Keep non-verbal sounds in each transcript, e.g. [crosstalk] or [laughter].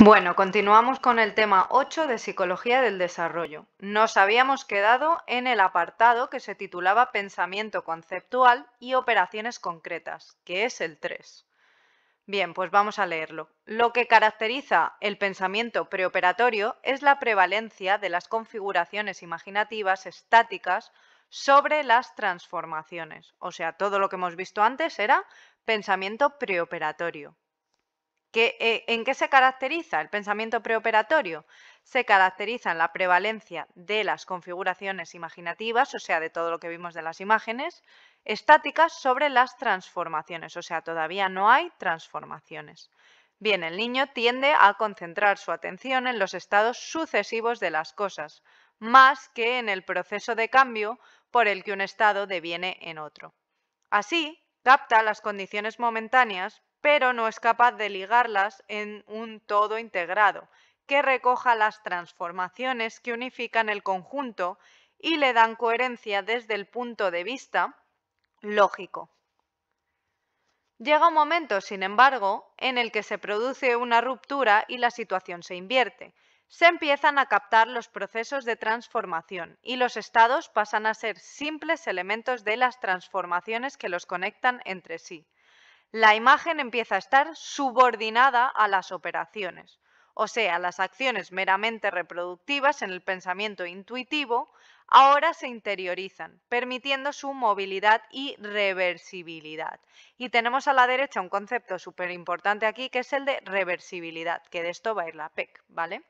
Bueno, continuamos con el tema 8 de Psicología del Desarrollo. Nos habíamos quedado en el apartado que se titulaba Pensamiento conceptual y operaciones concretas, que es el 3. Bien, pues vamos a leerlo. Lo que caracteriza el pensamiento preoperatorio es la prevalencia de las configuraciones imaginativas estáticas sobre las transformaciones. O sea, todo lo que hemos visto antes era pensamiento preoperatorio. Eh, ¿En qué se caracteriza el pensamiento preoperatorio? Se caracteriza en la prevalencia de las configuraciones imaginativas, o sea, de todo lo que vimos de las imágenes, estáticas sobre las transformaciones, o sea, todavía no hay transformaciones. Bien, el niño tiende a concentrar su atención en los estados sucesivos de las cosas, más que en el proceso de cambio por el que un estado deviene en otro. Así, capta las condiciones momentáneas pero no es capaz de ligarlas en un todo integrado, que recoja las transformaciones que unifican el conjunto y le dan coherencia desde el punto de vista lógico. Llega un momento, sin embargo, en el que se produce una ruptura y la situación se invierte. Se empiezan a captar los procesos de transformación y los estados pasan a ser simples elementos de las transformaciones que los conectan entre sí la imagen empieza a estar subordinada a las operaciones, o sea, las acciones meramente reproductivas en el pensamiento intuitivo ahora se interiorizan, permitiendo su movilidad y reversibilidad. Y tenemos a la derecha un concepto súper importante aquí, que es el de reversibilidad, que de esto va a ir la PEC, ¿vale?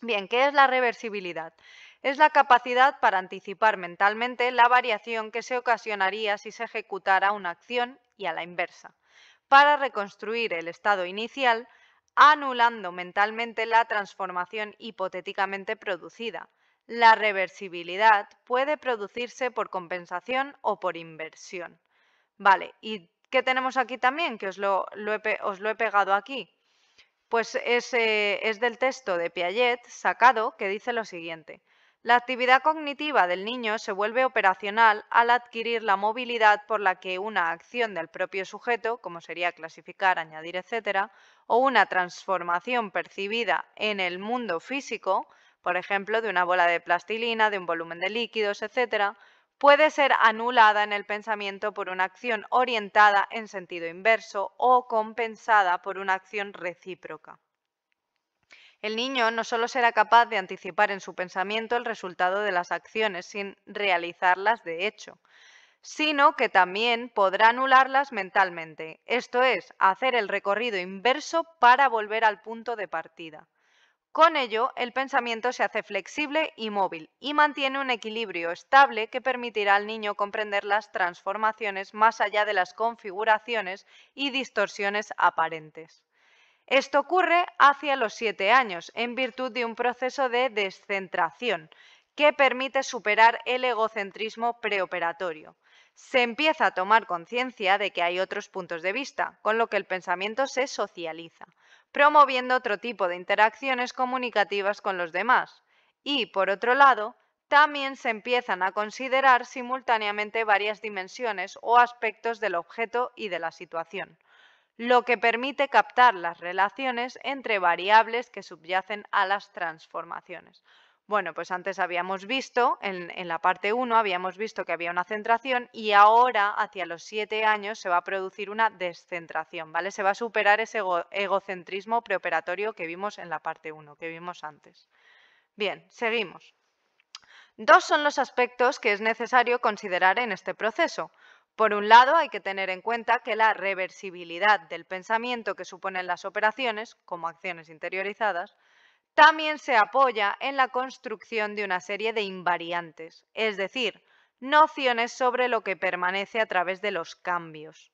Bien, ¿qué es la reversibilidad? Es la capacidad para anticipar mentalmente la variación que se ocasionaría si se ejecutara una acción y a la inversa para reconstruir el estado inicial, anulando mentalmente la transformación hipotéticamente producida. La reversibilidad puede producirse por compensación o por inversión. Vale, ¿y qué tenemos aquí también? Que os lo, he, os lo he pegado aquí. Pues es, es del texto de Piaget sacado que dice lo siguiente. La actividad cognitiva del niño se vuelve operacional al adquirir la movilidad por la que una acción del propio sujeto, como sería clasificar, añadir, etc., o una transformación percibida en el mundo físico, por ejemplo, de una bola de plastilina, de un volumen de líquidos, etc., puede ser anulada en el pensamiento por una acción orientada en sentido inverso o compensada por una acción recíproca. El niño no solo será capaz de anticipar en su pensamiento el resultado de las acciones sin realizarlas de hecho, sino que también podrá anularlas mentalmente, esto es, hacer el recorrido inverso para volver al punto de partida. Con ello, el pensamiento se hace flexible y móvil y mantiene un equilibrio estable que permitirá al niño comprender las transformaciones más allá de las configuraciones y distorsiones aparentes. Esto ocurre hacia los siete años, en virtud de un proceso de descentración que permite superar el egocentrismo preoperatorio. Se empieza a tomar conciencia de que hay otros puntos de vista, con lo que el pensamiento se socializa, promoviendo otro tipo de interacciones comunicativas con los demás. Y, por otro lado, también se empiezan a considerar simultáneamente varias dimensiones o aspectos del objeto y de la situación lo que permite captar las relaciones entre variables que subyacen a las transformaciones. Bueno, pues antes habíamos visto, en, la parte 1, habíamos visto que había una centración y ahora, hacia los 7 años, se va a producir una descentración, ¿vale? Se va a superar ese egocentrismo preoperatorio que vimos en la parte 1, que vimos antes. Bien, seguimos. Dos son los aspectos que es necesario considerar en este proceso. Por un lado, hay que tener en cuenta que la reversibilidad del pensamiento que suponen las operaciones, como acciones interiorizadas, también se apoya en la construcción de una serie de invariantes, es decir, nociones sobre lo que permanece a través de los cambios.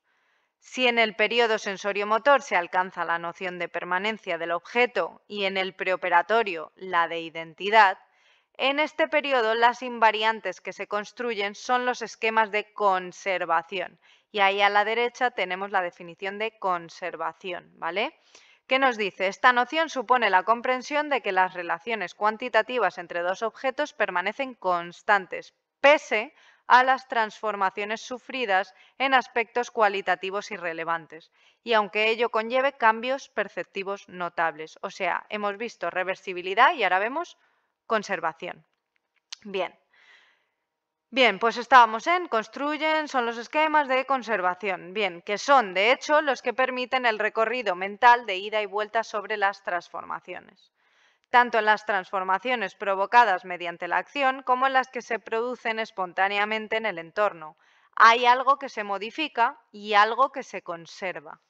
Si en el periodo sensorio-motor se alcanza la noción de permanencia del objeto y en el preoperatorio la de identidad, en este periodo, las invariantes que se construyen son los esquemas de conservación. Y ahí a la derecha tenemos la definición de conservación, ¿vale? ¿Qué nos dice? Esta noción supone la comprensión de que las relaciones cuantitativas entre dos objetos permanecen constantes, pese a las transformaciones sufridas en aspectos cualitativos irrelevantes, y aunque ello conlleve cambios perceptivos notables. O sea, hemos visto reversibilidad y ahora vemos conservación. Bien. Bien, pues estábamos en construyen, son los esquemas de conservación, bien, que son de hecho los que permiten el recorrido mental de ida y vuelta sobre las transformaciones, tanto en las transformaciones provocadas mediante la acción como en las que se producen espontáneamente en el entorno. Hay algo que se modifica y algo que se conserva.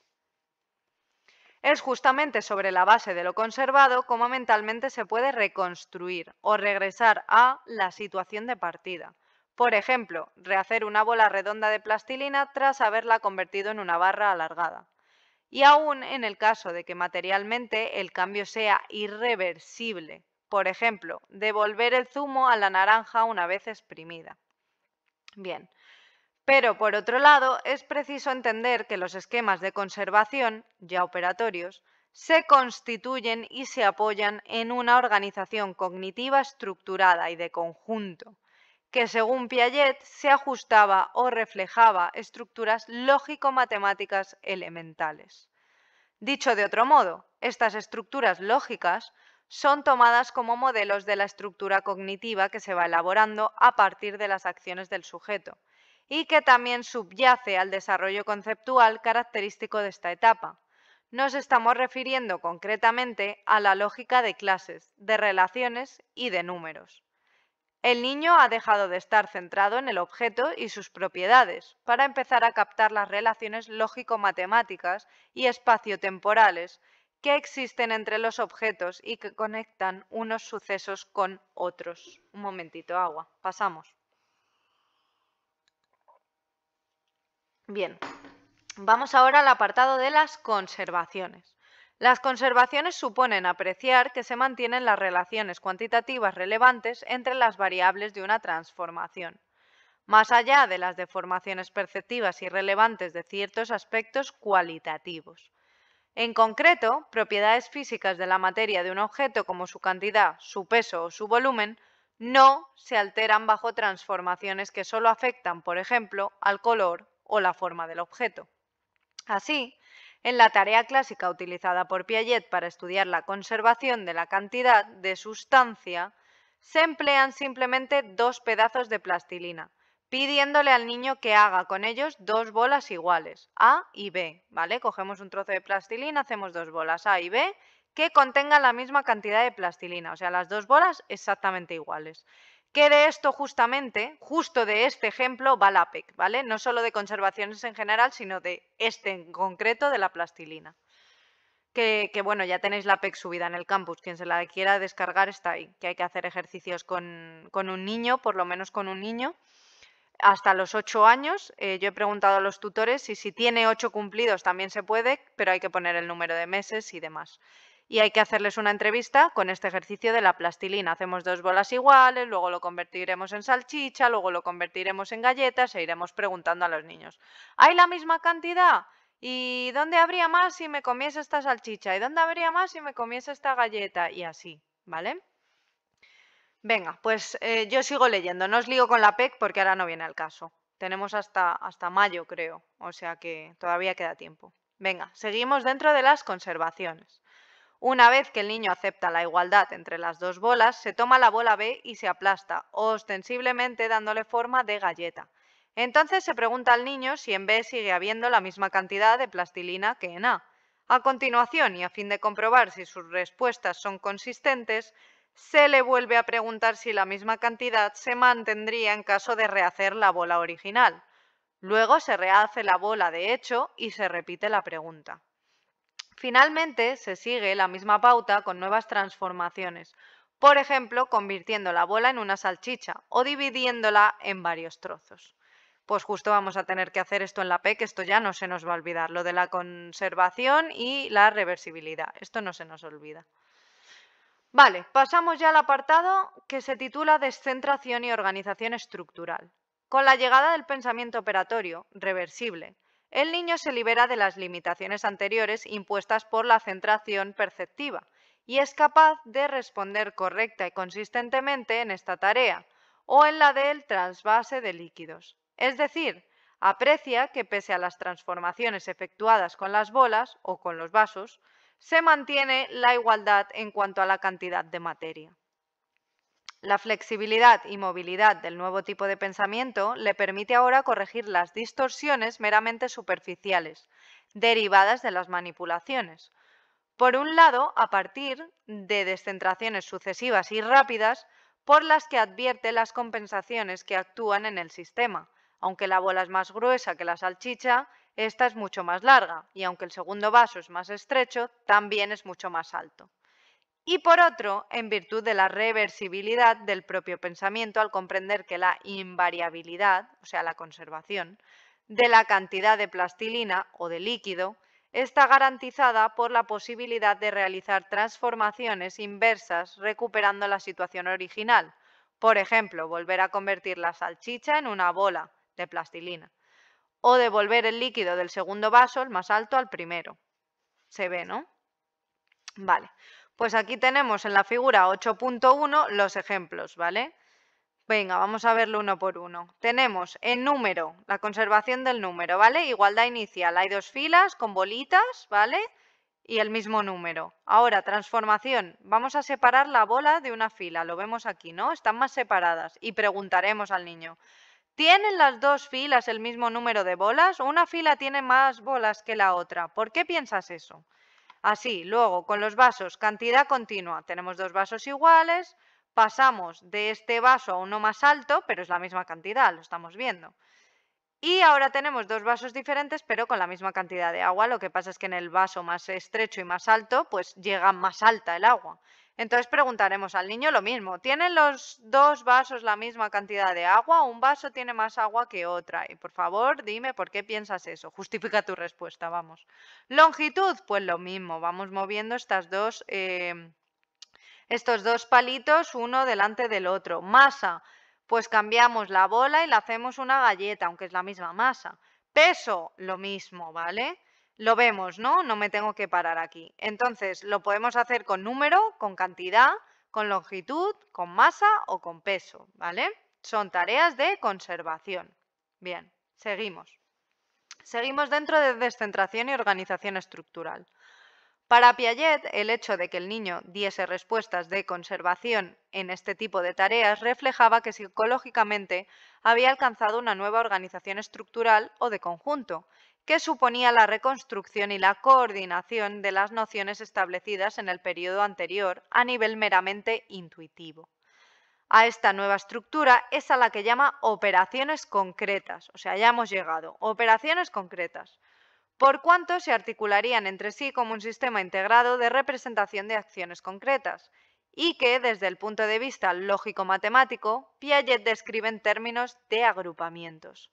Es justamente sobre la base de lo conservado cómo mentalmente se puede reconstruir o regresar a la situación de partida. Por ejemplo, rehacer una bola redonda de plastilina tras haberla convertido en una barra alargada. Y aún en el caso de que materialmente el cambio sea irreversible, por ejemplo, devolver el zumo a la naranja una vez exprimida. Bien, pero, por otro lado, es preciso entender que los esquemas de conservación, ya operatorios, se constituyen y se apoyan en una organización cognitiva estructurada y de conjunto, que según Piaget se ajustaba o reflejaba estructuras lógico-matemáticas elementales. Dicho de otro modo, estas estructuras lógicas son tomadas como modelos de la estructura cognitiva que se va elaborando a partir de las acciones del sujeto, y que también subyace al desarrollo conceptual característico de esta etapa. Nos estamos refiriendo concretamente a la lógica de clases, de relaciones y de números. El niño ha dejado de estar centrado en el objeto y sus propiedades para empezar a captar las relaciones lógico-matemáticas y espacio-temporales que existen entre los objetos y que conectan unos sucesos con otros. Un momentito, agua. Pasamos. Bien, vamos ahora al apartado de las conservaciones. Las conservaciones suponen apreciar que se mantienen las relaciones cuantitativas relevantes entre las variables de una transformación. Más allá de las deformaciones perceptivas y relevantes de ciertos aspectos cualitativos. En concreto, propiedades físicas de la materia de un objeto como su cantidad, su peso o su volumen no se alteran bajo transformaciones que solo afectan, por ejemplo, al color, o la forma del objeto. Así, en la tarea clásica utilizada por Piaget para estudiar la conservación de la cantidad de sustancia, se emplean simplemente dos pedazos de plastilina, pidiéndole al niño que haga con ellos dos bolas iguales, A y B, ¿vale? Cogemos un trozo de plastilina, hacemos dos bolas A y B que contengan la misma cantidad de plastilina, o sea, las dos bolas exactamente iguales que de esto justamente, justo de este ejemplo, va la APEC, ¿vale? No solo de conservaciones en general, sino de este en concreto de la plastilina. Que, bueno, ya tenéis la APEC subida en el campus, quien se la quiera descargar está ahí, que hay que hacer ejercicios con, un niño, por lo menos con un niño, hasta los 8 años. Eh, yo he preguntado a los tutores si tiene ocho cumplidos también se puede, pero hay que poner el número de meses y demás y hay que hacerles una entrevista con este ejercicio de la plastilina. Hacemos dos bolas iguales, luego lo convertiremos en salchicha, luego lo convertiremos en galletas e iremos preguntando a los niños. ¿Hay la misma cantidad? ¿Y dónde habría más si me comiese esta salchicha? ¿Y dónde habría más si me comiese esta galleta? Y así, ¿vale? Venga, pues eh, yo sigo leyendo. No os lío con la PEC porque ahora no viene al caso. Tenemos hasta, hasta mayo, creo. O sea que todavía queda tiempo. Venga, seguimos dentro de las conservaciones. Una vez que el niño acepta la igualdad entre las dos bolas, se toma la bola B y se aplasta, ostensiblemente dándole forma de galleta. Entonces se pregunta al niño si en B sigue habiendo la misma cantidad de plastilina que en A. A continuación, y a fin de comprobar si sus respuestas son consistentes, se le vuelve a preguntar si la misma cantidad se mantendría en caso de rehacer la bola original. Luego se rehace la bola de hecho y se repite la pregunta. Finalmente, se sigue la misma pauta con nuevas transformaciones, por ejemplo, convirtiendo la bola en una salchicha o dividiéndola en varios trozos. Pues justo vamos a tener que hacer esto en la P, que esto ya no se nos va a olvidar, lo de la conservación y la reversibilidad, esto no se nos olvida. Vale, pasamos ya al apartado que se titula Descentración y organización estructural. Con la llegada del pensamiento operatorio, reversible, el niño se libera de las limitaciones anteriores impuestas por la centración perceptiva y es capaz de responder correcta y consistentemente en esta tarea o en la del trasvase de líquidos. Es decir, aprecia que pese a las transformaciones efectuadas con las bolas o con los vasos, se mantiene la igualdad en cuanto a la cantidad de materia. La flexibilidad y movilidad del nuevo tipo de pensamiento le permite ahora corregir las distorsiones meramente superficiales, derivadas de las manipulaciones. Por un lado, a partir de descentraciones sucesivas y rápidas, por las que advierte las compensaciones que actúan en el sistema. Aunque la bola es más gruesa que la salchicha, esta es mucho más larga y aunque el segundo vaso es más estrecho, también es mucho más alto y por otro, en virtud de la reversibilidad del propio pensamiento al comprender que la invariabilidad, o sea, la conservación, de la cantidad de plastilina o de líquido está garantizada por la posibilidad de realizar transformaciones inversas recuperando la situación original. Por ejemplo, volver a convertir la salchicha en una bola de plastilina o devolver el líquido del segundo vaso, el más alto, al primero. Se ve, ¿no? Vale. Pues aquí tenemos en la figura 8.1 los ejemplos, ¿vale? Venga, vamos a verlo uno por uno. Tenemos en número, la conservación del número, ¿vale? Igualdad inicial, hay dos filas con bolitas, ¿vale? Y el mismo número. Ahora, transformación, vamos a separar la bola de una fila, lo vemos aquí, ¿no? Están más separadas y preguntaremos al niño, ¿Tienen las dos filas el mismo número de bolas? ¿Una fila tiene más bolas que la otra? ¿Por qué piensas eso? Así, luego con los vasos, cantidad continua. Tenemos dos vasos iguales, pasamos de este vaso a uno más alto, pero es la misma cantidad, lo estamos viendo. Y ahora tenemos dos vasos diferentes, pero con la misma cantidad de agua. Lo que pasa es que en el vaso más estrecho y más alto, pues llega más alta el agua. Entonces preguntaremos al niño lo mismo. ¿Tienen los dos vasos la misma cantidad de agua? ¿Un vaso tiene más agua que otra? Y por favor, dime por qué piensas eso. [laughs] Justifica tu respuesta, vamos. Longitud, pues lo mismo. Vamos moviendo estas dos, eh, estos dos palitos uno delante del otro. Masa, pues cambiamos la bola y la hacemos una galleta, aunque es la misma masa. Peso, lo mismo, ¿vale? lo vemos, ¿no? No me tengo que parar aquí. Entonces, lo podemos hacer con número, con cantidad, con longitud, con masa o con peso, ¿vale? Son tareas de conservación. Bien, seguimos. Seguimos dentro de descentración y organización estructural. Para Piaget, el hecho de que el niño diese respuestas de conservación en este tipo de tareas reflejaba que psicológicamente había alcanzado una nueva organización estructural o de conjunto, que suponía la reconstrucción y la coordinación de las nociones establecidas en el periodo anterior a nivel meramente intuitivo. A esta nueva estructura es a la que llama operaciones concretas, o sea, ya hemos llegado, operaciones concretas, por cuanto se articularían entre sí como un sistema integrado de representación de acciones concretas, y que desde el punto de vista lógico-matemático, Piaget describe en términos de agrupamientos.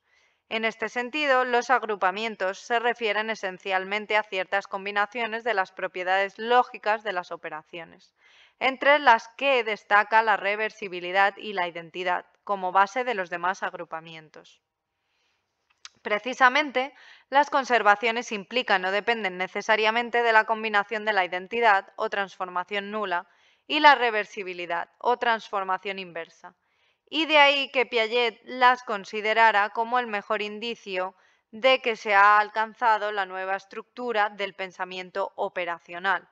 En este sentido, los agrupamientos se refieren esencialmente a ciertas combinaciones de las propiedades lógicas de las operaciones, entre las que destaca la reversibilidad y la identidad como base de los demás agrupamientos. Precisamente, las conservaciones implican o dependen necesariamente de la combinación de la identidad o transformación nula y la reversibilidad o transformación inversa, y de ahí que Piaget las considerara como el mejor indicio de que se ha alcanzado la nueva estructura del pensamiento operacional.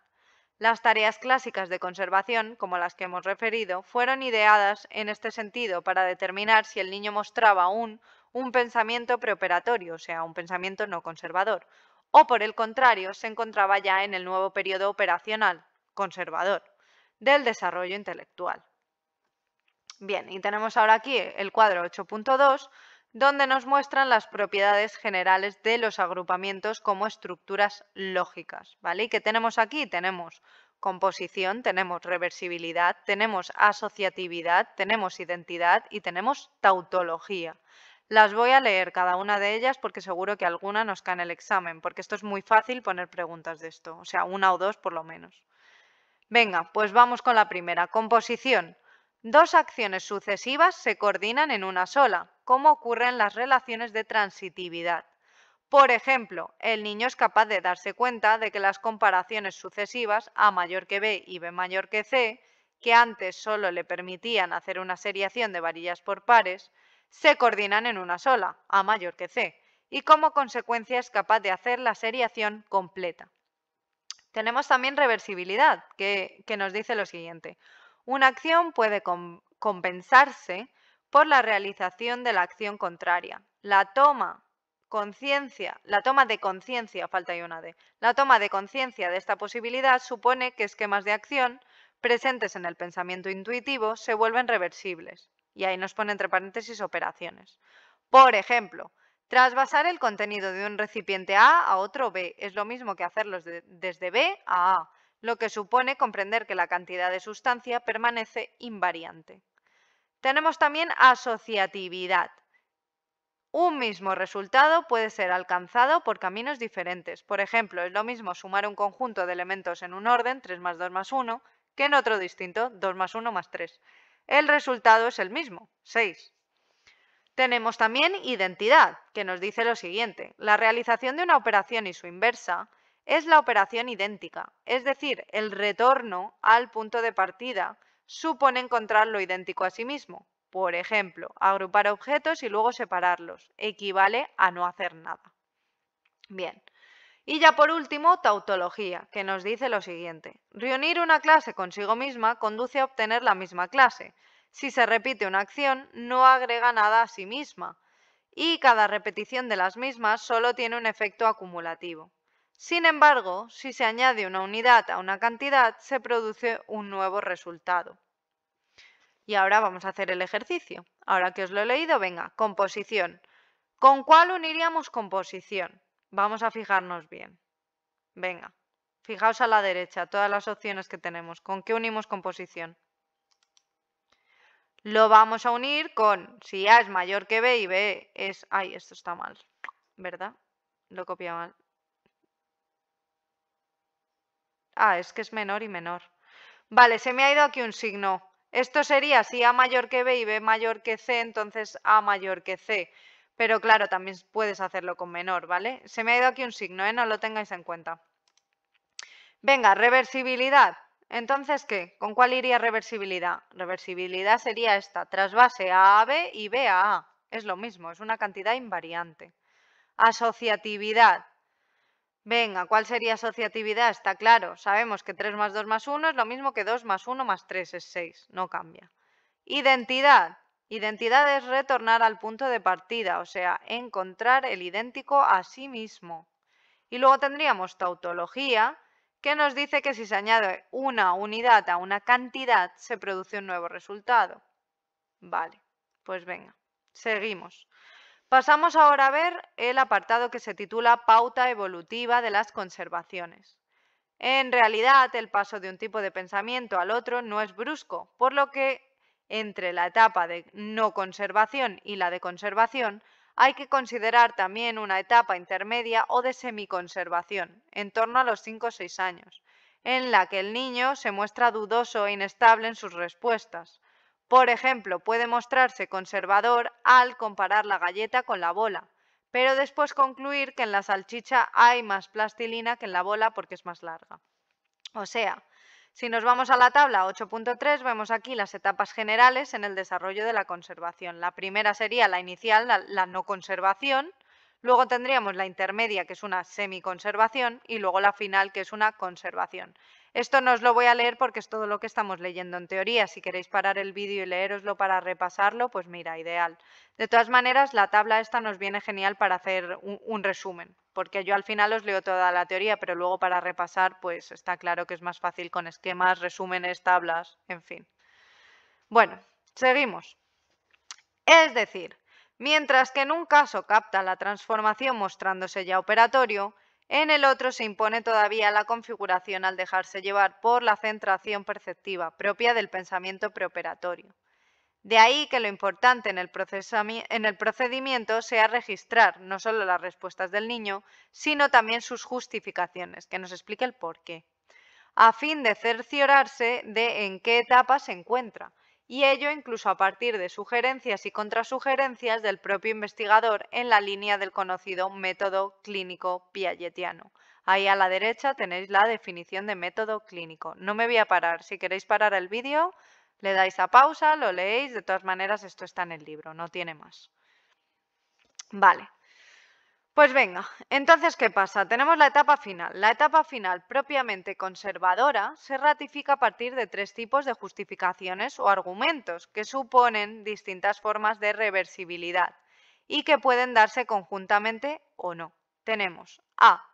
Las tareas clásicas de conservación, como las que hemos referido, fueron ideadas en este sentido para determinar si el niño mostraba aún un pensamiento preoperatorio, o sea, un pensamiento no conservador, o por el contrario, se encontraba ya en el nuevo periodo operacional, conservador, del desarrollo intelectual. Bien, y tenemos ahora aquí el cuadro 8.2, donde nos muestran las propiedades generales de los agrupamientos como estructuras lógicas, ¿vale? ¿Y qué tenemos aquí? Tenemos composición, tenemos reversibilidad, tenemos asociatividad, tenemos identidad y tenemos tautología. Las voy a leer cada una de ellas porque seguro que alguna nos cae en el examen, porque esto es muy fácil poner preguntas de esto, o sea, una o dos por lo menos. Venga, pues vamos con la primera, composición. Dos acciones sucesivas se coordinan en una sola, como ocurre en las relaciones de transitividad. Por ejemplo, el niño es capaz de darse cuenta de que las comparaciones sucesivas A mayor que B y B mayor que C, que antes solo le permitían hacer una seriación de varillas por pares, se coordinan en una sola, A mayor que C, y como consecuencia es capaz de hacer la seriación completa. Tenemos también reversibilidad, que, que nos dice lo siguiente. Una acción puede compensarse por la realización de la acción contraria. La toma conciencia, la toma de conciencia, falta y una la toma de conciencia de esta posibilidad supone que esquemas de acción presentes en el pensamiento intuitivo se vuelven reversibles. Y ahí nos pone entre paréntesis operaciones. Por ejemplo, trasvasar el contenido de un recipiente A a otro B es lo mismo que hacerlos desde B a A lo que supone comprender que la cantidad de sustancia permanece invariante. Tenemos también asociatividad. Un mismo resultado puede ser alcanzado por caminos diferentes. Por ejemplo, es lo mismo sumar un conjunto de elementos en un orden, 3 más 2 más 1, que en otro distinto, 2 más 1 más 3. El resultado es el mismo, 6. Tenemos también identidad, que nos dice lo siguiente. La realización de una operación y su inversa es la operación idéntica, es decir, el retorno al punto de partida supone encontrar lo idéntico a sí mismo. Por ejemplo, agrupar objetos y luego separarlos equivale a no hacer nada. Bien. Y ya por último, tautología, que nos dice lo siguiente. Reunir una clase consigo misma conduce a obtener la misma clase. Si se repite una acción, no agrega nada a sí misma. Y cada repetición de las mismas solo tiene un efecto acumulativo. Sin embargo, si se añade una unidad a una cantidad, se produce un nuevo resultado. Y ahora vamos a hacer el ejercicio. Ahora que os lo he leído, venga, composición. ¿Con cuál uniríamos composición? Vamos a fijarnos bien. Venga, fijaos a la derecha, todas las opciones que tenemos. ¿Con qué unimos composición? Lo vamos a unir con, si A es mayor que B y B es... Ay, esto está mal, ¿verdad? Lo copia mal. Ah, es que es menor y menor. Vale, se me ha ido aquí un signo. Esto sería si A mayor que B y B mayor que C, entonces A mayor que C. Pero claro, también puedes hacerlo con menor, ¿vale? Se me ha ido aquí un signo, ¿eh? No lo tengáis en cuenta. Venga, reversibilidad. Entonces, ¿qué? ¿Con cuál iría reversibilidad? Reversibilidad sería esta, trasvase A a B y B a A. Es lo mismo, es una cantidad invariante. Asociatividad. Venga, ¿cuál sería asociatividad? Está claro, sabemos que 3 más 2 más 1 es lo mismo que 2 más 1 más 3 es 6, no cambia. Identidad. Identidad es retornar al punto de partida, o sea, encontrar el idéntico a sí mismo. Y luego tendríamos tautología, que nos dice que si se añade una unidad a una cantidad, se produce un nuevo resultado. Vale, pues venga, seguimos. Pasamos ahora a ver el apartado que se titula Pauta evolutiva de las conservaciones. En realidad, el paso de un tipo de pensamiento al otro no es brusco, por lo que entre la etapa de no conservación y la de conservación hay que considerar también una etapa intermedia o de semiconservación, en torno a los 5 o 6 años, en la que el niño se muestra dudoso e inestable en sus respuestas, por ejemplo, puede mostrarse conservador al comparar la galleta con la bola, pero después concluir que en la salchicha hay más plastilina que en la bola porque es más larga. O sea, si nos vamos a la tabla 8.3, vemos aquí las etapas generales en el desarrollo de la conservación. La primera sería la inicial, la, no conservación, luego tendríamos la intermedia, que es una semiconservación, y luego la final, que es una conservación. Esto no os lo voy a leer porque es todo lo que estamos leyendo en teoría. Si queréis parar el vídeo y leeroslo para repasarlo, pues mira, ideal. De todas maneras, la tabla esta nos viene genial para hacer un, resumen, porque yo al final os leo toda la teoría, pero luego para repasar, pues está claro que es más fácil con esquemas, resúmenes, tablas, en fin. Bueno, seguimos. Es decir, mientras que en un caso capta la transformación mostrándose ya operatorio, en el otro se impone todavía la configuración al dejarse llevar por la centración perceptiva propia del pensamiento preoperatorio. De ahí que lo importante en el, el, procedimiento sea registrar no solo las respuestas del niño, sino también sus justificaciones, que nos explique el porqué, a fin de cerciorarse de en qué etapa se encuentra, y ello incluso a partir de sugerencias y contrasugerencias del propio investigador en la línea del conocido método clínico piagetiano. Ahí a la derecha tenéis la definición de método clínico. No me voy a parar, si queréis parar el vídeo le dais a pausa, lo leéis, de todas maneras esto está en el libro, no tiene más. Vale. Pues venga, entonces, ¿qué pasa? Tenemos la etapa final. La etapa final propiamente conservadora se ratifica a partir de tres tipos de justificaciones o argumentos que suponen distintas formas de reversibilidad y que pueden darse conjuntamente o no. Tenemos A.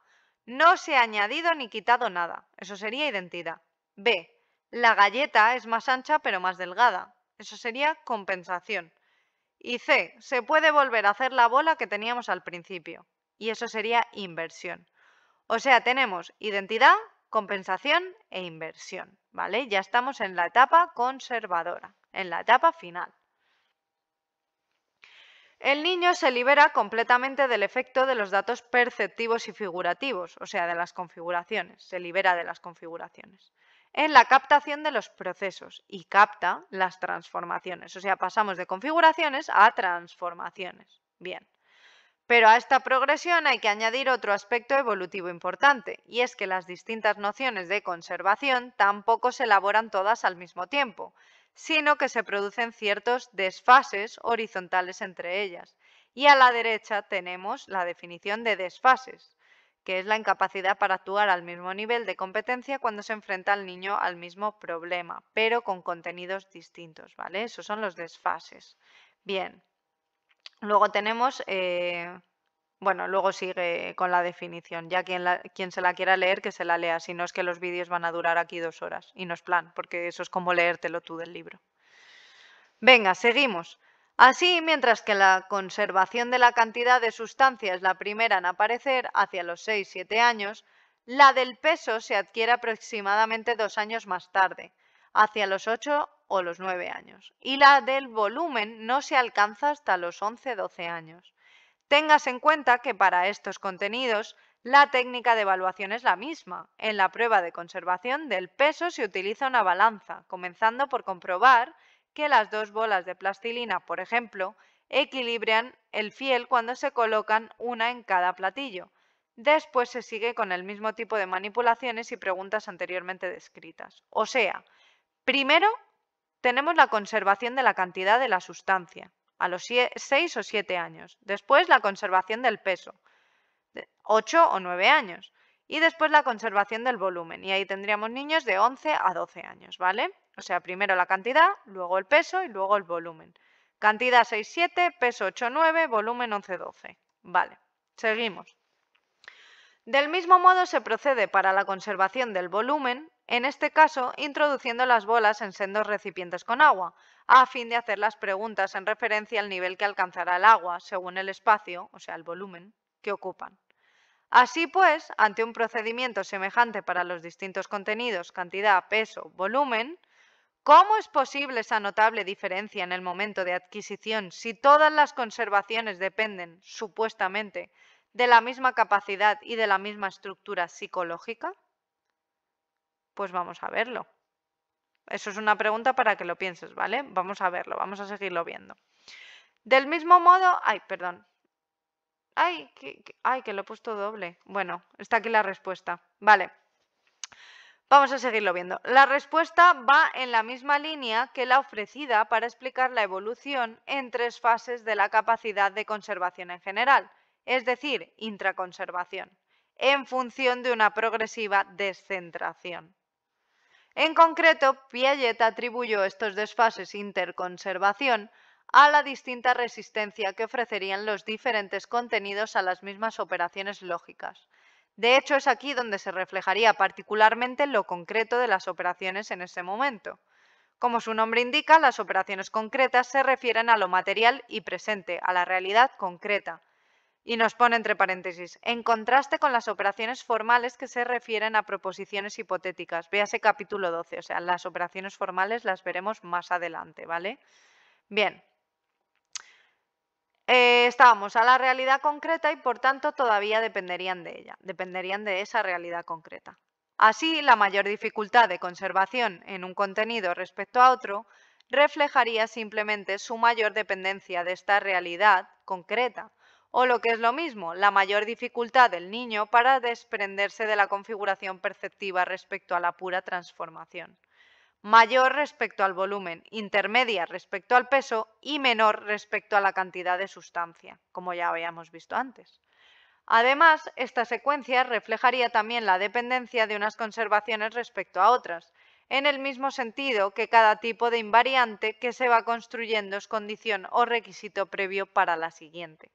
No se ha añadido ni quitado nada. Eso sería identidad. B. La galleta es más ancha pero más delgada. Eso sería compensación. Y C, se puede volver a hacer la bola que teníamos al principio. Y eso sería inversión. O sea, tenemos identidad, compensación e inversión, ¿vale? Ya estamos en la etapa conservadora, en la etapa final. El niño se libera completamente del efecto de los datos perceptivos y figurativos, o sea, de las configuraciones, se libera de las configuraciones en la captación de los procesos y capta las transformaciones. O sea, pasamos de configuraciones a transformaciones. Bien. Pero a esta progresión hay que añadir otro aspecto evolutivo importante, y es que las distintas nociones de conservación tampoco se elaboran todas al mismo tiempo, sino que se producen ciertos desfases horizontales entre ellas. Y a la derecha tenemos la definición de desfases, que es la incapacidad para actuar al mismo nivel de competencia cuando se enfrenta al niño al mismo problema, pero con contenidos distintos, ¿vale? Esos son los desfases. Bien. Luego tenemos, eh, bueno, luego sigue con la definición, ya quien, quien se la quiera leer, que se la lea, si no es que los vídeos van a durar aquí dos horas y no es plan, porque eso es como leértelo tú del libro. Venga, seguimos. Así, mientras que la conservación de la cantidad de sustancia es la primera en aparecer hacia los 6-7 años, la del peso se adquiere aproximadamente dos años más tarde, hacia los 8 o los 9 años, y la del volumen no se alcanza hasta los 11-12 años. Tengas en cuenta que para estos contenidos la técnica de evaluación es la misma. En la prueba de conservación del peso se utiliza una balanza, comenzando por comprobar que las dos bolas de plastilina, por ejemplo, equilibran el fiel cuando se colocan una en cada platillo. Después se sigue con el mismo tipo de manipulaciones y preguntas anteriormente descritas. O sea, primero tenemos la conservación de la cantidad de la sustancia a los seis o siete años. Después la conservación del peso, ocho o nueve años. Y después la conservación del volumen. Y ahí tendríamos niños de 11 a 12 años, ¿vale? O sea, primero la cantidad, luego el peso y luego el volumen. Cantidad 6-7, peso 8-9, volumen 11-12. Vale, seguimos. Del mismo modo se procede para la conservación del volumen, en este caso introduciendo las bolas en sendos recipientes con agua, a fin de hacer las preguntas en referencia al nivel que alcanzará el agua según el espacio, o sea, el volumen, que ocupan. Así pues, ante un procedimiento semejante para los distintos contenidos, cantidad, peso, volumen, ¿cómo es posible esa notable diferencia en el momento de adquisición si todas las conservaciones dependen, supuestamente, de la misma capacidad y de la misma estructura psicológica? Pues vamos a verlo. Eso es una pregunta para que lo pienses, ¿vale? Vamos a verlo, vamos a seguirlo viendo. Del mismo modo, ay, perdón, Ay que, lo he puesto doble. Bueno, está aquí la respuesta. Vale. Vamos a seguirlo viendo. La respuesta va en la misma línea que la ofrecida para explicar la evolución en tres fases de la capacidad de conservación en general, es decir, intraconservación, en función de una progresiva descentración. En concreto, Piaget atribuyó estos desfases interconservación a la distinta resistencia que ofrecerían los diferentes contenidos a las mismas operaciones lógicas. De hecho, es aquí donde se reflejaría particularmente lo concreto de las operaciones en ese momento. Como su nombre indica, las operaciones concretas se refieren a lo material y presente, a la realidad concreta. Y nos pone entre paréntesis, en contraste con las operaciones formales que se refieren a proposiciones hipotéticas. Véase capítulo 12, o sea, las operaciones formales las veremos más adelante, ¿vale? Bien, eh, estábamos a la realidad concreta y por tanto todavía dependerían de ella, dependerían de esa realidad concreta. Así, la mayor dificultad de conservación en un contenido respecto a otro reflejaría simplemente su mayor dependencia de esta realidad concreta, o lo que es lo mismo, la mayor dificultad del niño para desprenderse de la configuración perceptiva respecto a la pura transformación mayor respecto al volumen, intermedia respecto al peso y menor respecto a la cantidad de sustancia, como ya habíamos visto antes. Además, esta secuencia reflejaría también la dependencia de unas conservaciones respecto a otras, en el mismo sentido que cada tipo de invariante que se va construyendo es condición o requisito previo para la siguiente.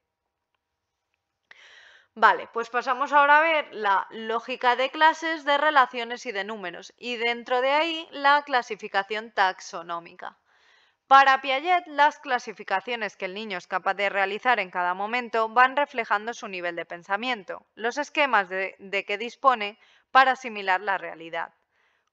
Vale, pues pasamos ahora a ver la lógica de clases, de relaciones y de números, y dentro de ahí la clasificación taxonómica. Para Piaget, las clasificaciones que el niño es capaz de realizar en cada momento van reflejando su nivel de pensamiento, los esquemas de, de que dispone para asimilar la realidad.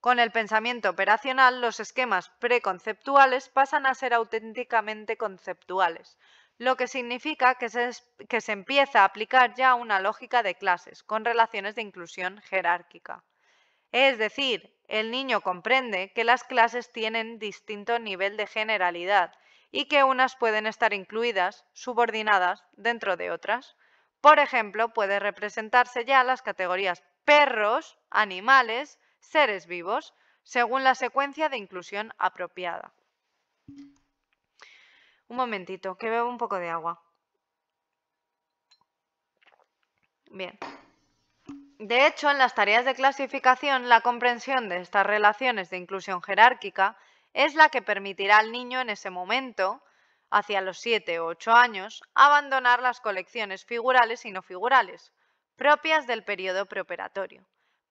Con el pensamiento operacional, los esquemas preconceptuales pasan a ser auténticamente conceptuales, lo que significa que se, empieza a aplicar ya una lógica de clases con relaciones de inclusión jerárquica. Es decir, el niño comprende que las clases tienen distinto nivel de generalidad y que unas pueden estar incluidas, subordinadas, dentro de otras. Por ejemplo, puede representarse ya las categorías perros, animales, seres vivos, según la secuencia de inclusión apropiada. Un momentito, que bebo un poco de agua. Bien. De hecho, en las tareas de clasificación, la comprensión de estas relaciones de inclusión jerárquica es la que permitirá al niño en ese momento, hacia los 7 o 8 años, abandonar las colecciones figurales y no figurales, propias del periodo preoperatorio,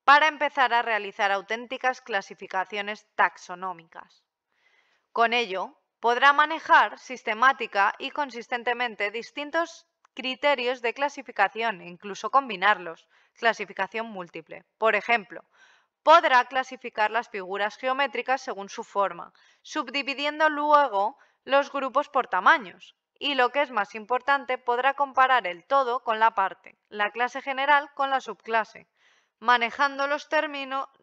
para empezar a realizar auténticas clasificaciones taxonómicas. Con ello, podrá manejar sistemática y consistentemente distintos criterios de clasificación, incluso combinarlos, clasificación múltiple. Por ejemplo, podrá clasificar las figuras geométricas según su forma, subdividiendo luego los grupos por tamaños. Y lo que es más importante, podrá comparar el todo con la parte, la clase general con la subclase, manejando los,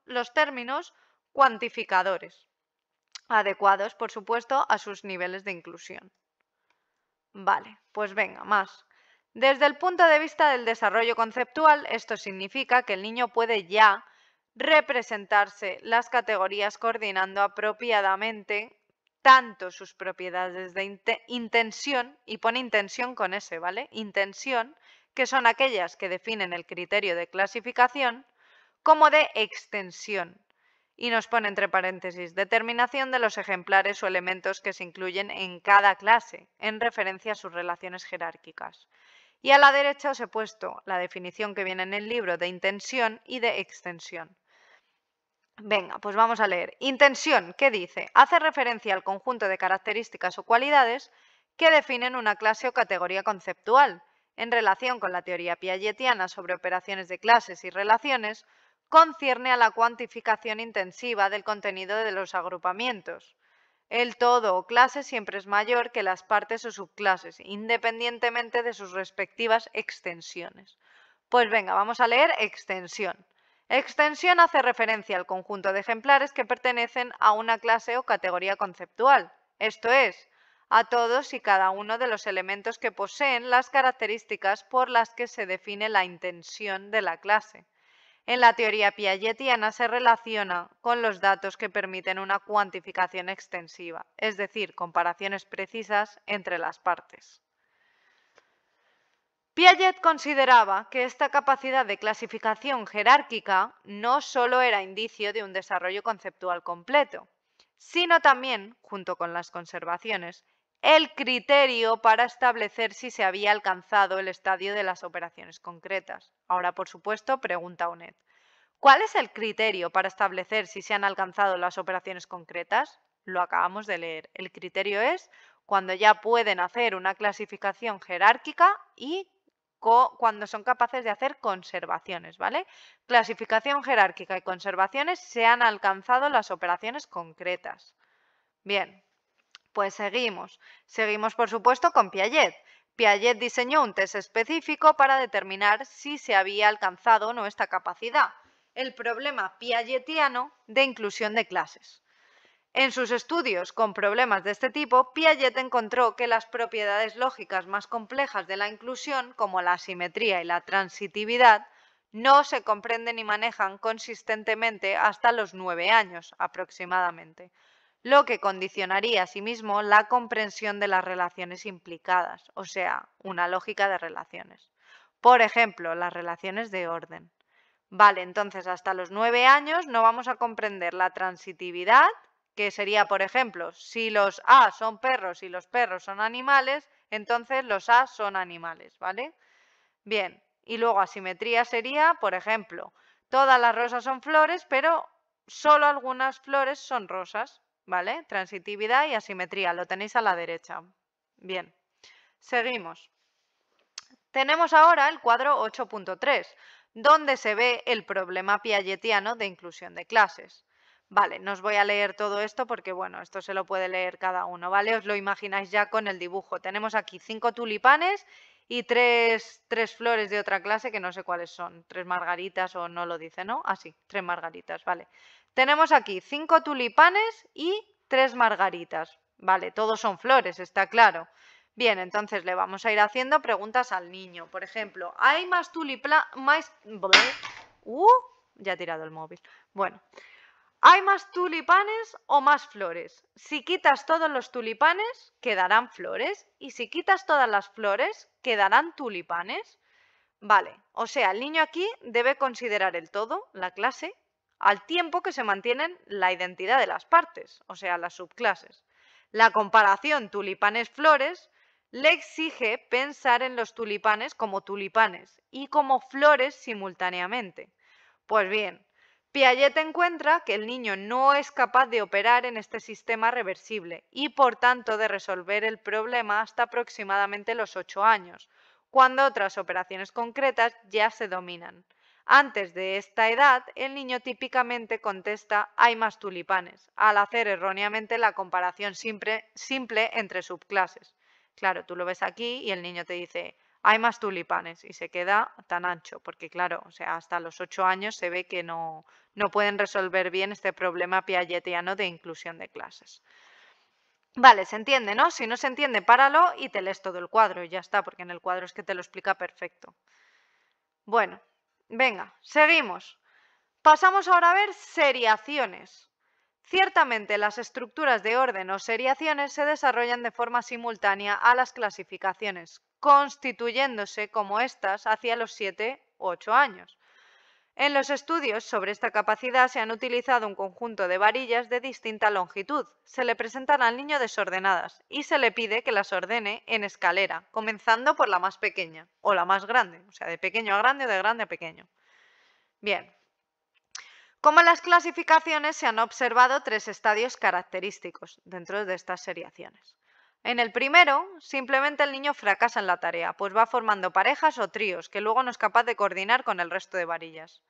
los términos cuantificadores adecuados, por supuesto, a sus niveles de inclusión. Vale, pues venga, más. Desde el punto de vista del desarrollo conceptual, esto significa que el niño puede ya representarse las categorías coordinando apropiadamente tanto sus propiedades de intención, y pone intención con ese ¿vale? Intención, que son aquellas que definen el criterio de clasificación, como de extensión, y nos pone entre paréntesis determinación de los ejemplares o elementos que se incluyen en cada clase en referencia a sus relaciones jerárquicas. Y a la derecha os he puesto la definición que viene en el libro de intensión y de extensión. Venga, pues vamos a leer. Intensión, ¿qué dice? Hace referencia al conjunto de características o cualidades que definen una clase o categoría conceptual. En relación con la teoría piagetiana sobre operaciones de clases y relaciones, concierne a la cuantificación intensiva del contenido de los agrupamientos. El todo o clase siempre es mayor que las partes o subclases, independientemente de sus respectivas extensiones. Pues venga, vamos a leer extensión. Extensión hace referencia al conjunto de ejemplares que pertenecen a una clase o categoría conceptual, esto es, a todos y cada uno de los elementos que poseen las características por las que se define la intención de la clase. En la teoría piagetiana se relaciona con los datos que permiten una cuantificación extensiva, es decir, comparaciones precisas entre las partes. Piaget consideraba que esta capacidad de clasificación jerárquica no solo era indicio de un desarrollo conceptual completo, sino también, junto con las conservaciones, el criterio para establecer si se había alcanzado el estadio de las operaciones concretas. Ahora, por supuesto, pregunta UNED. ¿Cuál es el criterio para establecer si se han alcanzado las operaciones concretas? Lo acabamos de leer. El criterio es cuando ya pueden hacer una clasificación jerárquica y cuando son capaces de hacer conservaciones, ¿vale? Clasificación jerárquica y conservaciones se han alcanzado las operaciones concretas. Bien, pues seguimos. Seguimos, por supuesto, con Piaget. Piaget diseñó un test específico para determinar si se había alcanzado o no esta capacidad, el problema piagetiano de inclusión de clases. En sus estudios con problemas de este tipo, Piaget encontró que las propiedades lógicas más complejas de la inclusión, como la asimetría y la transitividad, no se comprenden y manejan consistentemente hasta los nueve años aproximadamente lo que condicionaría a sí la comprensión de las relaciones implicadas, o sea, una lógica de relaciones. Por ejemplo, las relaciones de orden. Vale, entonces hasta los nueve años no vamos a comprender la transitividad, que sería, por ejemplo, si los A son perros y los perros son animales, entonces los A son animales, ¿vale? Bien, y luego asimetría sería, por ejemplo, todas las rosas son flores, pero solo algunas flores son rosas, ¿vale? Transitividad y asimetría, lo tenéis a la derecha. Bien, seguimos. Tenemos ahora el cuadro 8.3, donde se ve el problema piagetiano de inclusión de clases. Vale, no os voy a leer todo esto porque, bueno, esto se lo puede leer cada uno, ¿vale? Os lo imagináis ya con el dibujo. Tenemos aquí cinco tulipanes y tres, tres flores de otra clase que no sé cuáles son, tres margaritas o no lo dice, ¿no? Así, ah, tres margaritas, vale. Tenemos aquí cinco tulipanes y tres margaritas. Vale, todos son flores, está claro. Bien, entonces le vamos a ir haciendo preguntas al niño. Por ejemplo, ¿hay más tulipanes? Uh, ya tirado el móvil. Bueno, ¿hay más tulipanes o más flores? Si quitas todos los tulipanes, quedarán flores. Y si quitas todas las flores, quedarán tulipanes. Vale, o sea, el niño aquí debe considerar el todo, la clase, al tiempo que se mantienen la identidad de las partes, o sea, las subclases. La comparación tulipanes-flores le exige pensar en los tulipanes como tulipanes y como flores simultáneamente. Pues bien, Piaget encuentra que el niño no es capaz de operar en este sistema reversible y por tanto de resolver el problema hasta aproximadamente los 8 años, cuando otras operaciones concretas ya se dominan. Antes de esta edad, el niño típicamente contesta hay más tulipanes, al hacer erróneamente la comparación simple, entre subclases. Claro, tú lo ves aquí y el niño te dice hay más tulipanes y se queda tan ancho, porque claro, o sea, hasta los ocho años se ve que no, no pueden resolver bien este problema piagetiano de inclusión de clases. Vale, se entiende, ¿no? Si no se entiende, páralo y te lees todo el cuadro y ya está, porque en el cuadro es que te lo explica perfecto. Bueno, Venga, seguimos. Pasamos ahora a ver seriaciones. Ciertamente, las estructuras de orden o seriaciones se desarrollan de forma simultánea a las clasificaciones, constituyéndose como estas hacia los 7 u 8 años. En los estudios sobre esta capacidad se han utilizado un conjunto de varillas de distinta longitud. Se le presentan al niño desordenadas y se le pide que las ordene en escalera, comenzando por la más pequeña o la más grande, o sea, de pequeño a grande o de grande a pequeño. Bien. Como en las clasificaciones se han observado tres estadios característicos dentro de estas seriaciones. En el primero, simplemente el niño fracasa en la tarea, pues va formando parejas o tríos que luego no es capaz de coordinar con el resto de varillas.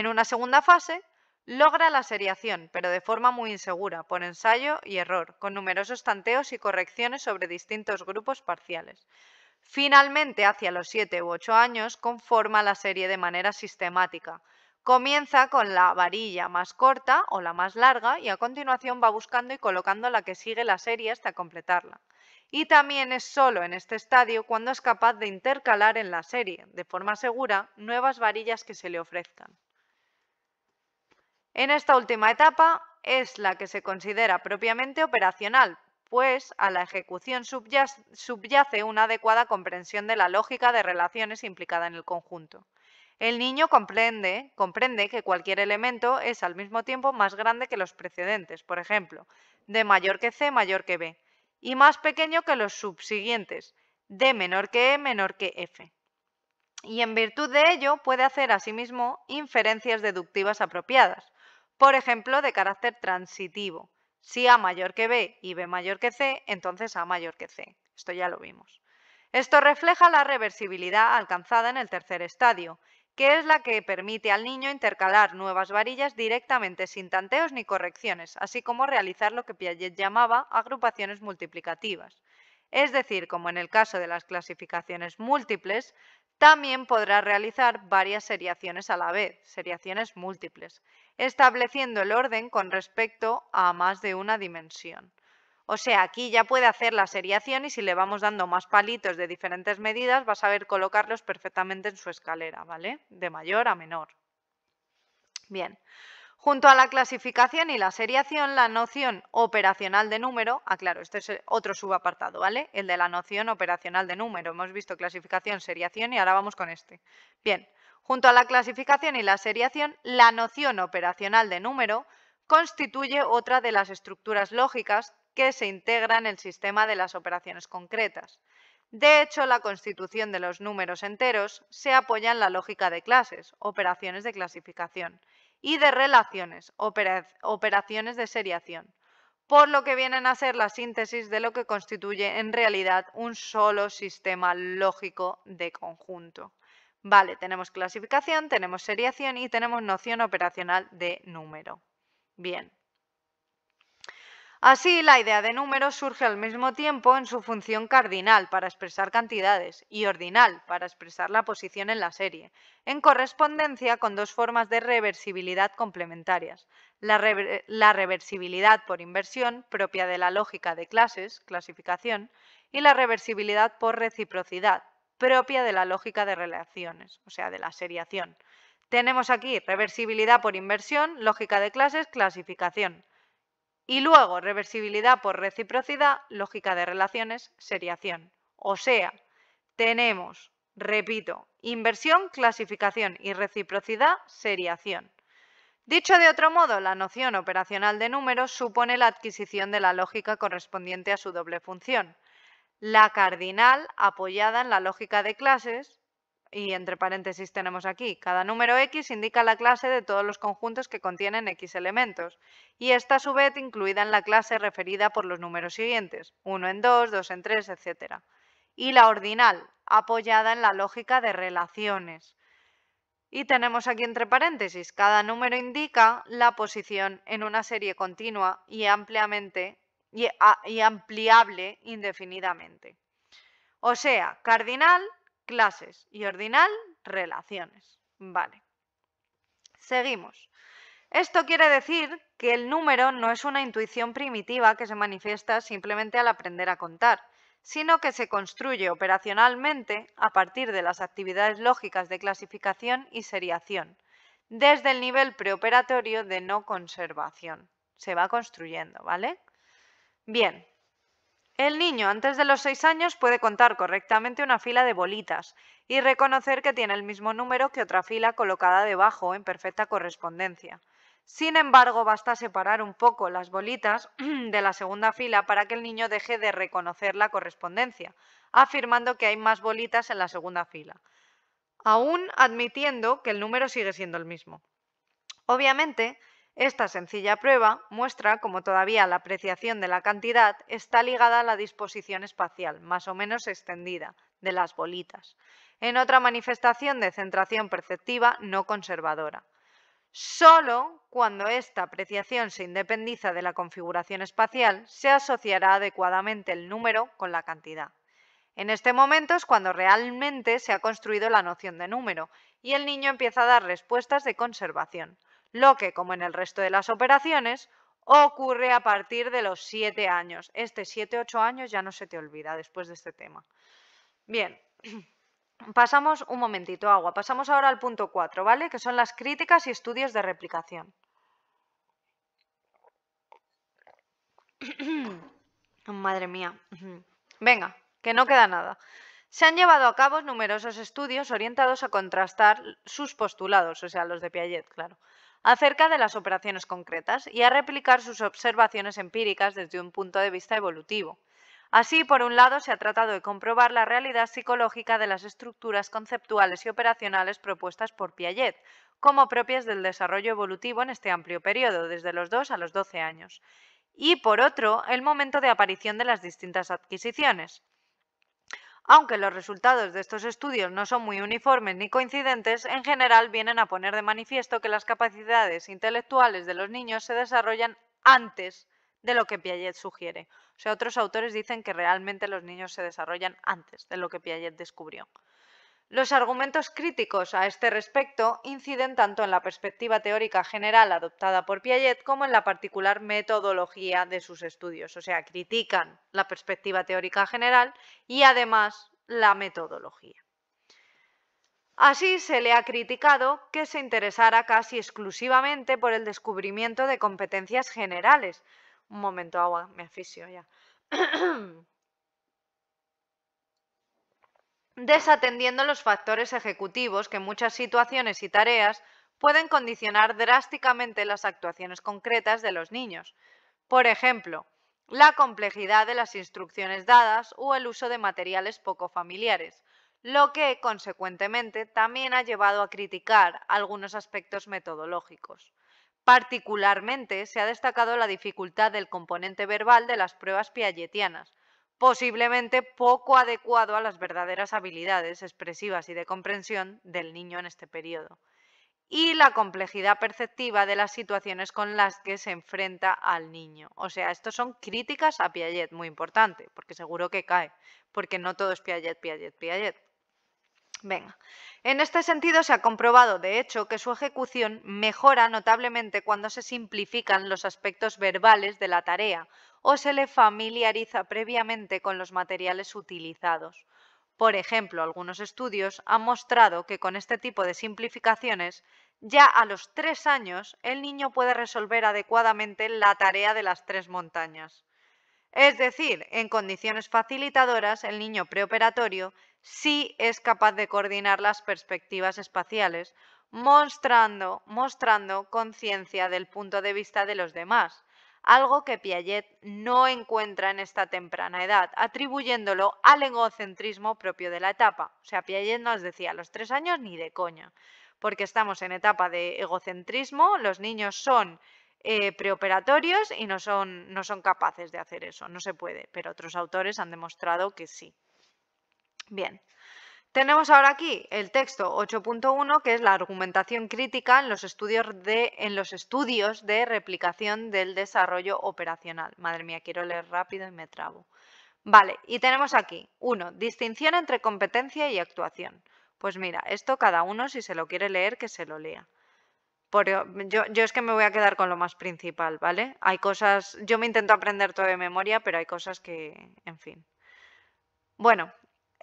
En una segunda fase, logra la seriación, pero de forma muy insegura, por ensayo y error, con numerosos tanteos y correcciones sobre distintos grupos parciales. Finalmente, hacia los siete u ocho años, conforma la serie de manera sistemática. Comienza con la varilla más corta o la más larga y a continuación va buscando y colocando la que sigue la serie hasta completarla. Y también es solo en este estadio cuando es capaz de intercalar en la serie, de forma segura, nuevas varillas que se le ofrezcan. En esta última etapa es la que se considera propiamente operacional, pues a la ejecución subyace una adecuada comprensión de la lógica de relaciones implicada en el conjunto. El niño comprende, comprende que cualquier elemento es al mismo tiempo más grande que los precedentes, por ejemplo, de mayor que c mayor que b, y más pequeño que los subsiguientes, d menor que e menor que f. Y en virtud de ello puede hacer asimismo inferencias deductivas apropiadas, por ejemplo, de carácter transitivo. Si A mayor que B y B mayor que C, entonces A mayor que C. Esto ya lo vimos. Esto refleja la reversibilidad alcanzada en el tercer estadio, que es la que permite al niño intercalar nuevas varillas directamente sin tanteos ni correcciones, así como realizar lo que Piaget llamaba agrupaciones multiplicativas. Es decir, como en el caso de las clasificaciones múltiples, también podrá realizar varias seriaciones a la vez, seriaciones múltiples, estableciendo el orden con respecto a más de una dimensión. O sea, aquí ya puede hacer la seriación y si le vamos dando más palitos de diferentes medidas, va a saber colocarlos perfectamente en su escalera, ¿vale? De mayor a menor. Bien. Junto a la clasificación y la seriación, la noción operacional de número, aclaro ah, este es otro subapartado, ¿vale? El de la noción operacional de número. Hemos visto clasificación, seriación y ahora vamos con este. Bien, Junto a la clasificación y la seriación, la noción operacional de número constituye otra de las estructuras lógicas que se integra en el sistema de las operaciones concretas. De hecho, la constitución de los números enteros se apoya en la lógica de clases, operaciones de clasificación, y de relaciones, operaciones de seriación, por lo que vienen a ser la síntesis de lo que constituye en realidad un solo sistema lógico de conjunto. Vale, tenemos clasificación, tenemos seriación y tenemos noción operacional de número. Bien. Así, la idea de número surge al mismo tiempo en su función cardinal para expresar cantidades y ordinal para expresar la posición en la serie, en correspondencia con dos formas de reversibilidad complementarias. La, la reversibilidad por inversión, propia de la lógica de clases, clasificación, y la reversibilidad por reciprocidad, propia de la lógica de relaciones, o sea, de la seriación. Tenemos aquí reversibilidad por inversión, lógica de clases, clasificación. Y luego reversibilidad por reciprocidad, lógica de relaciones, seriación. O sea, tenemos, repito, inversión, clasificación y reciprocidad, seriación. Dicho de otro modo, la noción operacional de números supone la adquisición de la lógica correspondiente a su doble función. La cardinal apoyada en la lógica de clases, y entre paréntesis tenemos aquí, cada número x indica la clase de todos los conjuntos que contienen x elementos, y está a su vez incluida en la clase referida por los números siguientes, 1 en 2, 2 en 3, etc. Y la ordinal, apoyada en la lógica de relaciones. Y tenemos aquí entre paréntesis, cada número indica la posición en una serie continua y ampliamente y, ampliable indefinidamente. O sea, cardinal, clases y ordinal, relaciones. Vale. Seguimos. Esto quiere decir que el número no es una intuición primitiva que se manifiesta simplemente al aprender a contar, sino que se construye operacionalmente a partir de las actividades lógicas de clasificación y seriación, desde el nivel preoperatorio de no conservación. Se va construyendo, ¿vale? Bien. El niño antes de los 6 años puede contar correctamente una fila de bolitas y reconocer que tiene el mismo número que otra fila colocada debajo en perfecta correspondencia. Sin embargo, basta separar un poco las bolitas [clears throat] de la segunda fila para que el niño deje de reconocer la correspondencia, afirmando que hay más bolitas en la segunda fila, aún admitiendo que el número sigue siendo el mismo. Obviamente, esta sencilla prueba muestra cómo todavía la apreciación de la cantidad está ligada a la disposición espacial, más o menos extendida, de las bolitas, en otra manifestación de centración perceptiva no conservadora. Solo cuando esta apreciación se independiza de la configuración espacial, se asociará adecuadamente el número con la cantidad. En este momento es cuando realmente se ha construido la noción de número y el niño empieza a dar respuestas de conservación lo que, como en el resto de las operaciones, ocurre a partir de los siete años. Este siete ocho años ya no se te olvida después de este tema. Bien, [clears throat] pasamos un momentito, agua. Pasamos ahora al punto 4, ¿vale? Que son las críticas y estudios de replicación. [clears throat] Madre mía. [clears throat] Venga, que no queda nada. Se han llevado a cabo numerosos estudios orientados a contrastar sus postulados, o sea, los de Piaget, claro, acerca de las operaciones concretas y a replicar sus observaciones empíricas desde un punto de vista evolutivo. Así, por un lado, se ha tratado de comprobar la realidad psicológica de las estructuras conceptuales y operacionales propuestas por Piaget, como propias del desarrollo evolutivo en este amplio periodo, desde los 2 a los 12 años. Y, por otro, el momento de aparición de las distintas adquisiciones. Aunque los resultados de estos estudios no son muy uniformes ni coincidentes, en general vienen a poner de manifiesto que las capacidades intelectuales de los niños se desarrollan antes de lo que Piaget sugiere. O sea, otros autores dicen que realmente los niños se desarrollan antes de lo que Piaget descubrió. Los argumentos críticos a este respecto inciden tanto en la perspectiva teórica general adoptada por Piaget como en la particular metodología de sus estudios, o sea, critican la perspectiva teórica general y además la metodología. Así se le ha criticado que se interesara casi exclusivamente por el descubrimiento de competencias generales. Un momento, agua, me asfixio ya. [clears throat] desatendiendo los factores ejecutivos que en muchas situaciones y tareas pueden condicionar drásticamente las actuaciones concretas de los niños. Por ejemplo, la complejidad de las instrucciones dadas o el uso de materiales poco familiares, lo que, consecuentemente, también ha llevado a criticar algunos aspectos metodológicos. Particularmente se ha destacado la dificultad del componente verbal de las pruebas piagetianas, posiblemente poco adecuado a las verdaderas habilidades expresivas y de comprensión del niño en este periodo, y la complejidad perceptiva de las situaciones con las que se enfrenta al niño. O sea, estos son críticas a Piaget, muy importante, porque seguro que cae, porque no todo es Piaget, Piaget, Piaget. Venga, en este sentido se ha comprobado, de hecho, que su ejecución mejora notablemente cuando se simplifican los aspectos verbales de la tarea o se le familiariza previamente con los materiales utilizados. Por ejemplo, algunos estudios han mostrado que con este tipo de simplificaciones, ya a los tres años el niño puede resolver adecuadamente la tarea de las tres montañas. Es decir, en condiciones facilitadoras, el niño preoperatorio sí es capaz de coordinar las perspectivas espaciales, mostrando, mostrando conciencia del punto de vista de los demás, algo que Piaget no encuentra en esta temprana edad, atribuyéndolo al egocentrismo propio de la etapa. O sea, Piaget nos decía, a los tres años ni de coña, porque estamos en etapa de egocentrismo, los niños son eh, preoperatorios y son, no son capaces de hacer eso, no se puede, pero otros autores han demostrado que sí. Bien, tenemos ahora aquí el texto 8.1, que es la argumentación crítica en los, estudios de, en los estudios de replicación del desarrollo operacional. Madre mía, quiero leer rápido y me trabo. Vale, y tenemos aquí uno, Distinción entre competencia y actuación. Pues mira, esto cada uno si se lo quiere leer, que se lo lea. E, yo, yo, es que me voy a quedar con lo más principal, ¿vale? Hay cosas, yo me intento aprender todo de memoria, pero hay cosas que, en fin. Bueno,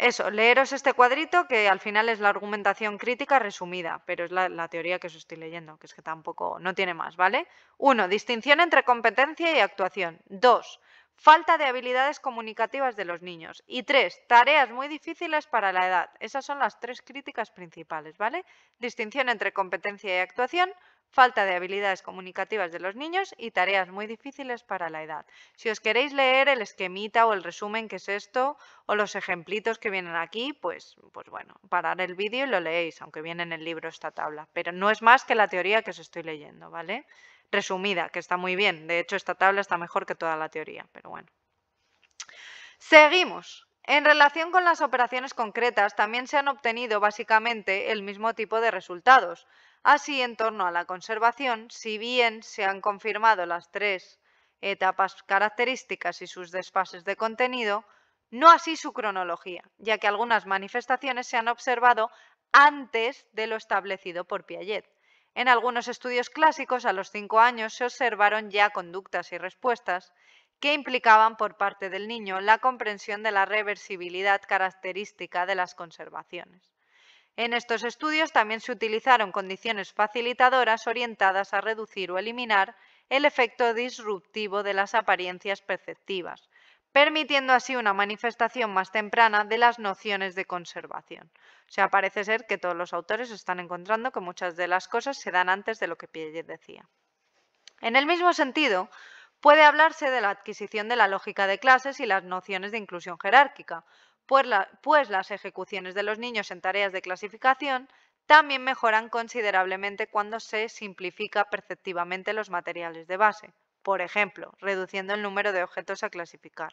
eso, leeros este cuadrito que al final es la argumentación crítica resumida, pero es la, teoría que os estoy leyendo, que es que tampoco no tiene más, ¿vale? Uno, distinción entre competencia y actuación. Dos, falta de habilidades comunicativas de los niños. Y tres, tareas muy difíciles para la edad. Esas son las tres críticas principales, ¿vale? Distinción entre competencia y actuación, falta de habilidades comunicativas de los niños y tareas muy difíciles para la edad. Si os queréis leer el esquemita o el resumen que es esto, o los ejemplitos que vienen aquí, pues, pues bueno, parar el vídeo y lo leéis, aunque viene en el libro esta tabla. Pero no es más que la teoría que os estoy leyendo, ¿vale? Resumida, que está muy bien. De hecho, esta tabla está mejor que toda la teoría, pero bueno. Seguimos. En relación con las operaciones concretas, también se han obtenido básicamente el mismo tipo de resultados. Así, en torno a la conservación, si bien se han confirmado las tres etapas características y sus desfases de contenido, no así su cronología, ya que algunas manifestaciones se han observado antes de lo establecido por Piaget. En algunos estudios clásicos, a los cinco años, se observaron ya conductas y respuestas que implicaban por parte del niño la comprensión de la reversibilidad característica de las conservaciones. En estos estudios también se utilizaron condiciones facilitadoras orientadas a reducir o eliminar el efecto disruptivo de las apariencias perceptivas, permitiendo así una manifestación más temprana de las nociones de conservación. O sea, parece ser que todos los autores están encontrando que muchas de las cosas se dan antes de lo que Piaget decía. En el mismo sentido, puede hablarse de la adquisición de la lógica de clases y las nociones de inclusión jerárquica, pues, las ejecuciones de los niños en tareas de clasificación también mejoran considerablemente cuando se simplifica perceptivamente los materiales de base, por ejemplo, reduciendo el número de objetos a clasificar.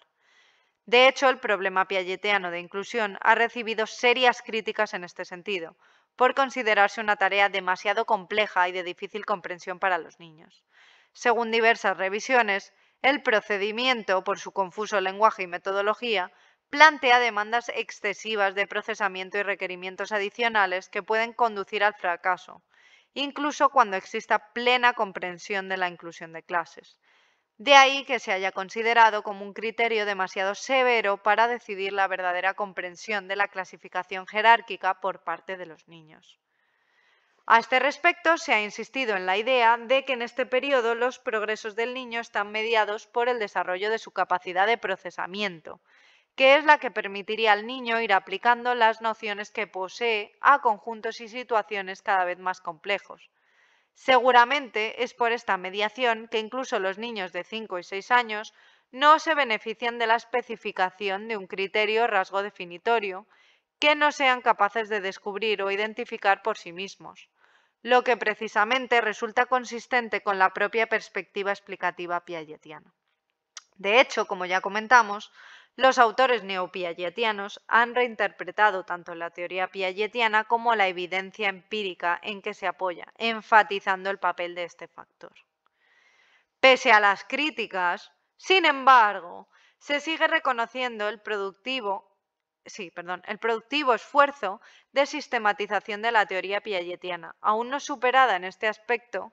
De hecho, el problema piagetiano de inclusión ha recibido serias críticas en este sentido, por considerarse una tarea demasiado compleja y de difícil comprensión para los niños. Según diversas revisiones, el procedimiento, por su confuso lenguaje y metodología, plantea demandas excesivas de procesamiento y requerimientos adicionales que pueden conducir al fracaso, incluso cuando exista plena comprensión de la inclusión de clases. De ahí que se haya considerado como un criterio demasiado severo para decidir la verdadera comprensión de la clasificación jerárquica por parte de los niños. A este respecto, se ha insistido en la idea de que en este periodo los progresos del niño están mediados por el desarrollo de su capacidad de procesamiento, que es la que permitiría al niño ir aplicando las nociones que posee a conjuntos y situaciones cada vez más complejos. Seguramente es por esta mediación que incluso los niños de 5 y 6 años no se benefician de la especificación de un criterio o rasgo definitorio que no sean capaces de descubrir o identificar por sí mismos, lo que precisamente resulta consistente con la propia perspectiva explicativa piagetiana. De hecho, como ya comentamos, los autores neopiagetianos han reinterpretado tanto la teoría piagetiana como la evidencia empírica en que se apoya, enfatizando el papel de este factor. Pese a las críticas, sin embargo, se sigue reconociendo el productivo, sí, perdón, el productivo esfuerzo de sistematización de la teoría piagetiana, aún no superada en este aspecto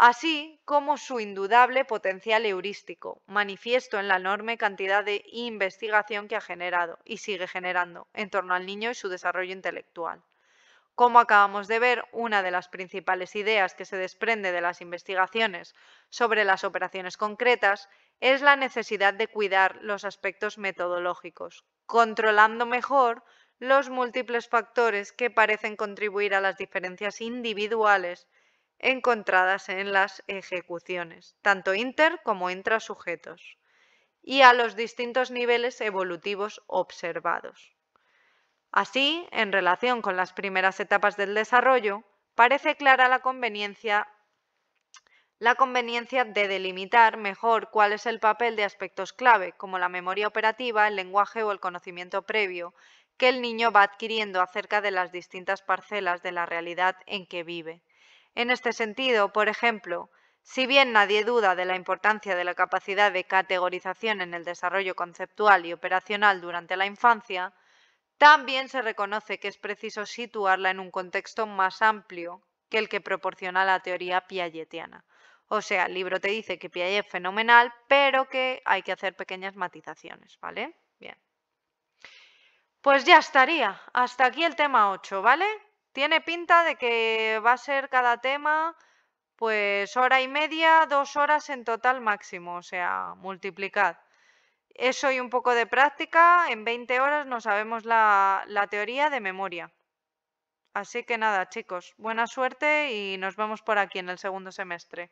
así como su indudable potencial heurístico, manifiesto en la enorme cantidad de investigación que ha generado y sigue generando en torno al niño y su desarrollo intelectual. Como acabamos de ver, una de las principales ideas que se desprende de las investigaciones sobre las operaciones concretas es la necesidad de cuidar los aspectos metodológicos, controlando mejor los múltiples factores que parecen contribuir a las diferencias individuales encontradas en las ejecuciones, tanto inter como intrasujetos, y a los distintos niveles evolutivos observados. Así, en relación con las primeras etapas del desarrollo, parece clara la conveniencia, la conveniencia de delimitar mejor cuál es el papel de aspectos clave, como la memoria operativa, el lenguaje o el conocimiento previo, que el niño va adquiriendo acerca de las distintas parcelas de la realidad en que vive en este sentido, por ejemplo, si bien nadie duda de la importancia de la capacidad de categorización en el desarrollo conceptual y operacional durante la infancia, también se reconoce que es preciso situarla en un contexto más amplio que el que proporciona la teoría piagetiana. O sea, el libro te dice que Piaget es fenomenal, pero que hay que hacer pequeñas matizaciones, ¿vale? Bien. Pues ya estaría. Hasta aquí el tema 8, ¿vale? Tiene pinta de que va a ser cada tema pues hora y media, dos horas en total máximo, o sea, multiplicad. Eso y un poco de práctica, en 20 horas nos sabemos la, la teoría de memoria. Así que nada, chicos, buena suerte y nos vemos por aquí en el segundo semestre.